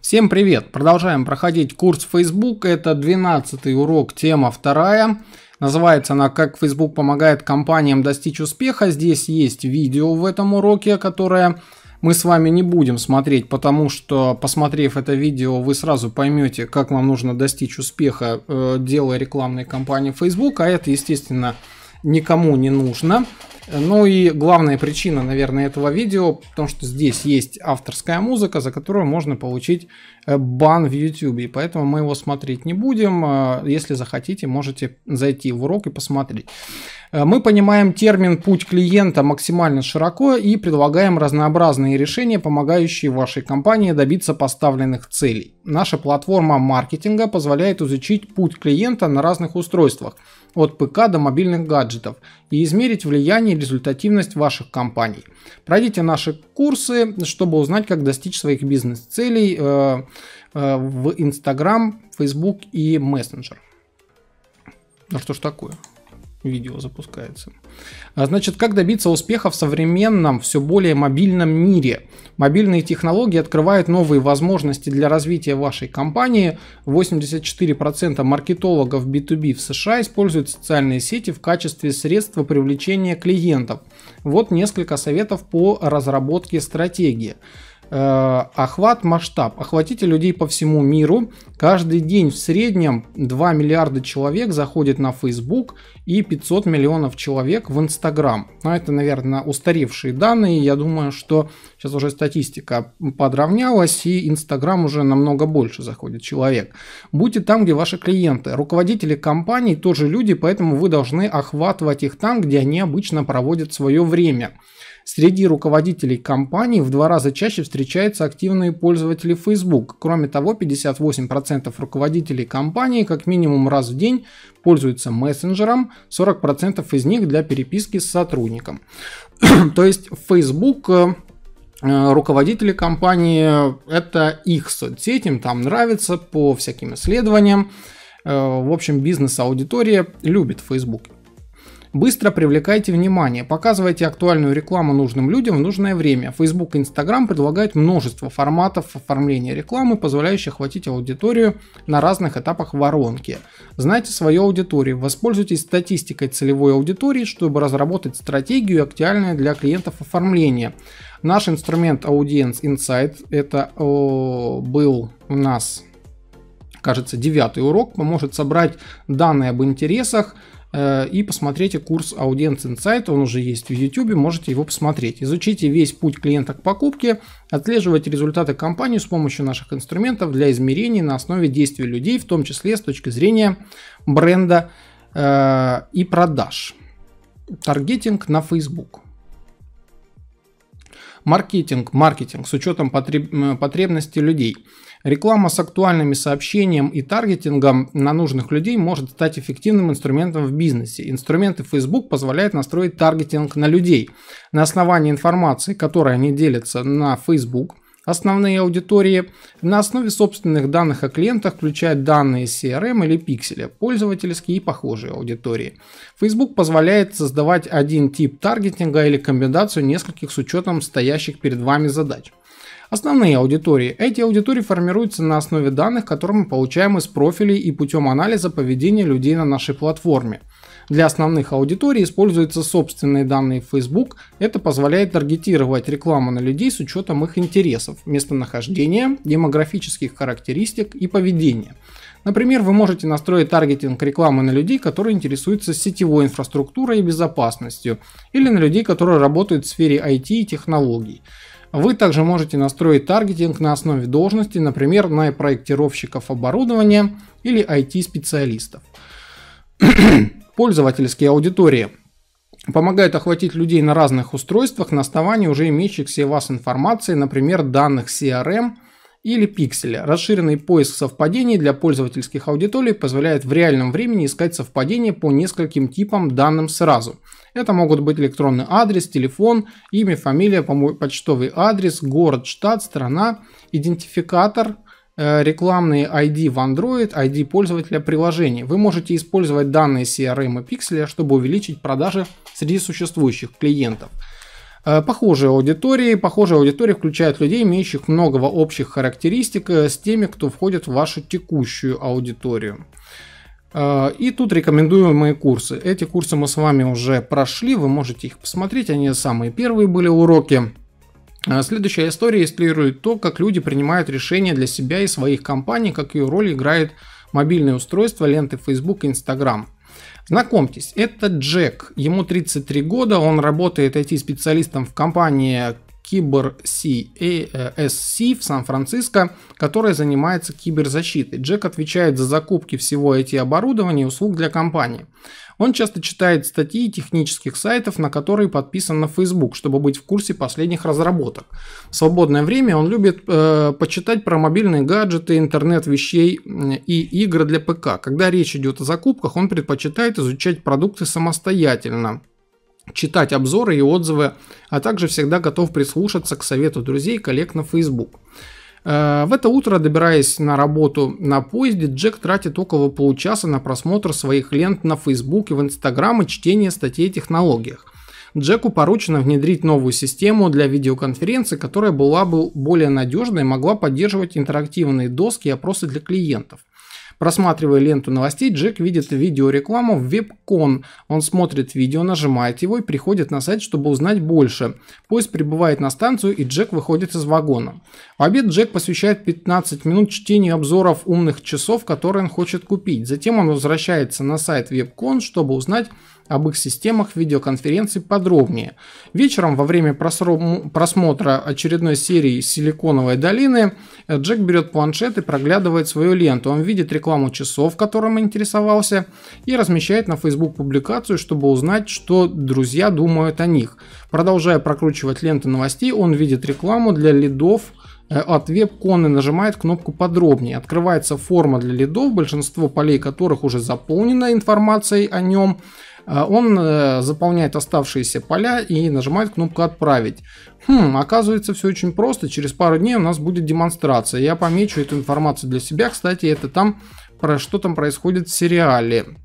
Всем привет! Продолжаем проходить курс Facebook. Это 12 урок, тема вторая. Называется она «Как Facebook помогает компаниям достичь успеха». Здесь есть видео в этом уроке, которое мы с вами не будем смотреть, потому что, посмотрев это видео, вы сразу поймете, как вам нужно достичь успеха, э, делая рекламные кампании Facebook, а это, естественно, никому не нужно. Ну и главная причина, наверное, этого видео, потому что здесь есть авторская музыка, за которую можно получить э, бан в YouTube, и поэтому мы его смотреть не будем. Э, если захотите, можете зайти в урок и посмотреть. Э, мы понимаем термин «путь клиента» максимально широко и предлагаем разнообразные решения, помогающие вашей компании добиться поставленных целей. Наша платформа маркетинга позволяет изучить путь клиента на разных устройствах, от ПК до мобильных гаджетов, и измерить влияние результативность ваших компаний. Пройдите наши курсы, чтобы узнать, как достичь своих бизнес-целей э, э, в Instagram, Facebook и Messenger. Ну что ж такое? видео запускается. А, значит, как добиться успеха в современном, все более мобильном мире? Мобильные технологии открывают новые возможности для развития вашей компании. 84% маркетологов B2B в США используют социальные сети в качестве средства привлечения клиентов. Вот несколько советов по разработке стратегии. Э, охват, масштаб. Охватите людей по всему миру. Каждый день в среднем 2 миллиарда человек заходит на Facebook и 500 миллионов человек в Instagram. Ну, это, наверное, устаревшие данные. Я думаю, что сейчас уже статистика подравнялась, и Instagram уже намного больше заходит человек. Будьте там, где ваши клиенты. Руководители компаний тоже люди, поэтому вы должны охватывать их там, где они обычно проводят свое время. Среди руководителей компаний в два раза чаще встречаются активные пользователи Facebook. Кроме того, 58% руководителей компании как минимум раз в день пользуются мессенджером, 40% из них для переписки с сотрудником. То есть Facebook э, э, руководители компании это их соцсеть, им там нравится по всяким исследованиям. Э, в общем, бизнес-аудитория любит Facebook. Быстро привлекайте внимание, показывайте актуальную рекламу нужным людям в нужное время. Facebook и Instagram предлагают множество форматов оформления рекламы, позволяющих охватить аудиторию на разных этапах воронки. Знайте свою аудиторию, воспользуйтесь статистикой целевой аудитории, чтобы разработать стратегию, актуальное для клиентов оформление. Наш инструмент Audience Insight, это о, был у нас, кажется, девятый урок, поможет собрать данные об интересах, Э, и посмотрите курс Audience Insight, он уже есть в YouTube, можете его посмотреть. Изучите весь путь клиента к покупке, отслеживайте результаты компании с помощью наших инструментов для измерений на основе действий людей, в том числе с точки зрения бренда э, и продаж. Таргетинг на Facebook. Маркетинг, маркетинг с учетом потреб... потребностей людей. Реклама с актуальными сообщениями и таргетингом на нужных людей может стать эффективным инструментом в бизнесе. Инструменты Facebook позволяют настроить таргетинг на людей. На основании информации, которую они делятся на Facebook – основные аудитории на основе собственных данных о клиентах, включая данные CRM или пикселя, пользовательские и похожие аудитории. Facebook позволяет создавать один тип таргетинга или комбинацию нескольких с учетом стоящих перед вами задач. Основные аудитории. Эти аудитории формируются на основе данных, которые мы получаем из профилей и путем анализа поведения людей на нашей платформе. Для основных аудиторий используются собственные данные Facebook. Это позволяет таргетировать рекламу на людей с учетом их интересов, местонахождения, демографических характеристик и поведения. Например, вы можете настроить таргетинг рекламы на людей, которые интересуются сетевой инфраструктурой и безопасностью, или на людей, которые работают в сфере IT и технологий. Вы также можете настроить таргетинг на основе должности, например, на проектировщиков оборудования или IT-специалистов. пользовательские аудитории. Помогают охватить людей на разных устройствах на основании уже имеющихся у вас информации, например, данных CRM или пикселя. Расширенный поиск совпадений для пользовательских аудиторий позволяет в реальном времени искать совпадения по нескольким типам данным сразу. Это могут быть электронный адрес, телефон, имя, фамилия, почтовый адрес, город, штат, страна, идентификатор – Э, рекламные ID в Android, ID пользователя приложений. Вы можете использовать данные CRM и пикселя, чтобы увеличить продажи среди существующих клиентов. Э, похожие аудитории. похожая аудитория включает людей, имеющих много общих характеристик э, с теми, кто входит в вашу текущую аудиторию. И тут рекомендуемые курсы. Эти курсы мы с вами уже прошли, вы можете их посмотреть, они самые первые были уроки. А следующая история иллюстрирует то, как люди принимают решения для себя и своих компаний, как ее роль играет мобильное устройство, ленты Facebook и Instagram. Знакомьтесь, это Джек, ему 33 года, он работает IT-специалистом в компании Кибер CASC э, э, в Сан-Франциско, которая занимается киберзащитой. Джек отвечает за закупки всего IT-оборудования и услуг для компании. Он часто читает статьи технических сайтов, на которые подписан на Facebook, чтобы быть в курсе последних разработок. В свободное время он любит э, почитать про мобильные гаджеты, интернет вещей и игры для ПК. Когда речь идет о закупках, он предпочитает изучать продукты самостоятельно читать обзоры и отзывы, а также всегда готов прислушаться к совету друзей и коллег на Facebook. Э, в это утро, добираясь на работу на поезде, Джек тратит около получаса на просмотр своих лент на Facebook и в Instagram и чтение статей о технологиях. Джеку поручено внедрить новую систему для видеоконференции, которая была бы более надежной и могла поддерживать интерактивные доски и опросы для клиентов. Просматривая ленту новостей, Джек видит видеорекламу в WebCon. Он смотрит видео, нажимает его и приходит на сайт, чтобы узнать больше. Поезд прибывает на станцию и Джек выходит из вагона. В обед Джек посвящает 15 минут чтению обзоров умных часов, которые он хочет купить. Затем он возвращается на сайт WebCon, чтобы узнать, об их системах видеоконференций подробнее. Вечером во время просмотра очередной серии «Силиконовой долины» Джек берет планшет и проглядывает свою ленту. Он видит рекламу часов, которым интересовался, и размещает на Facebook публикацию, чтобы узнать, что друзья думают о них. Продолжая прокручивать ленты новостей, он видит рекламу для лидов э, от WebCon и нажимает кнопку «Подробнее». Открывается форма для лидов, большинство полей которых уже заполнено информацией о нем. А он э, заполняет оставшиеся поля и нажимает кнопку «Отправить». Хм, оказывается, все очень просто. Через пару дней у нас будет демонстрация. Я помечу эту информацию для себя. Кстати, это там, про что там происходит в сериале.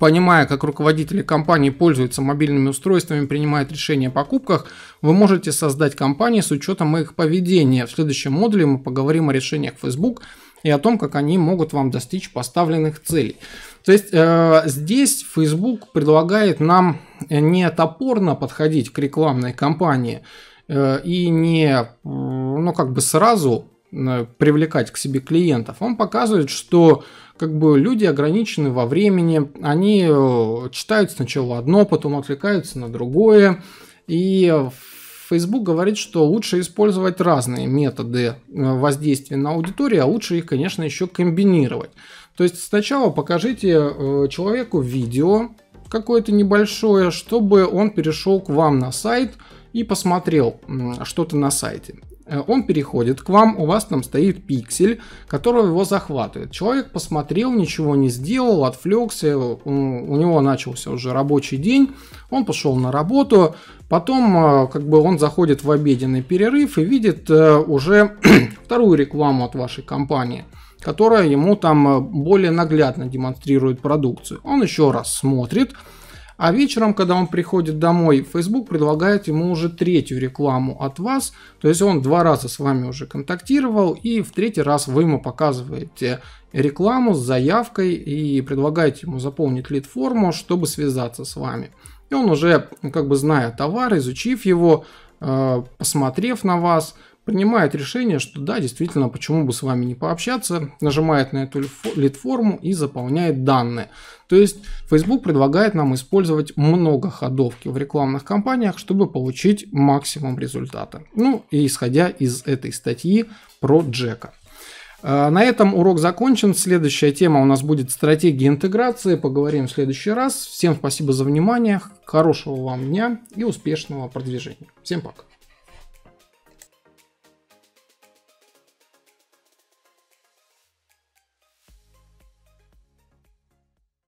Понимая, как руководители компании пользуются мобильными устройствами, принимают решения о покупках, вы можете создать компании с учетом их поведения. В следующем модуле мы поговорим о решениях Facebook – и о том, как они могут вам достичь поставленных целей. То есть э, здесь Facebook предлагает нам э, не топорно подходить к рекламной кампании э, и не, ну как бы сразу э, привлекать к себе клиентов. Он показывает, что как бы люди ограничены во времени, они э, читают сначала одно, потом отвлекаются на другое, и Facebook говорит, что лучше использовать разные методы э, воздействия на аудиторию, а лучше их, конечно, еще комбинировать. То есть сначала покажите э, человеку видео какое-то небольшое, чтобы он перешел к вам на сайт и посмотрел что-то на сайте. Э, он переходит к вам, у вас там стоит пиксель, который его захватывает. Человек посмотрел, ничего не сделал, отвлекся, э, у него начался уже рабочий день, он пошел на работу, потом э, как бы он заходит в обеденный перерыв и видит уже вторую рекламу от вашей компании которая ему там более наглядно демонстрирует продукцию. Он еще раз смотрит, а вечером, когда он приходит домой, Facebook предлагает ему уже третью рекламу от вас. То есть он два раза с вами уже контактировал, и в третий раз вы ему показываете рекламу с заявкой и предлагаете ему заполнить лид-форму, чтобы связаться с вами. И он уже, как бы зная товар, изучив его, э, посмотрев на вас, принимает решение, что да, действительно, почему бы с вами не пообщаться, нажимает на эту лид-форму и заполняет данные. То есть Facebook предлагает нам использовать много ходовки в рекламных кампаниях, чтобы получить максимум результата. Ну и исходя из этой статьи про Джека. А, на этом урок закончен. Следующая тема у нас будет стратегия интеграции. Поговорим в следующий раз. Всем спасибо за внимание. Хорошего вам дня и успешного продвижения. Всем пока.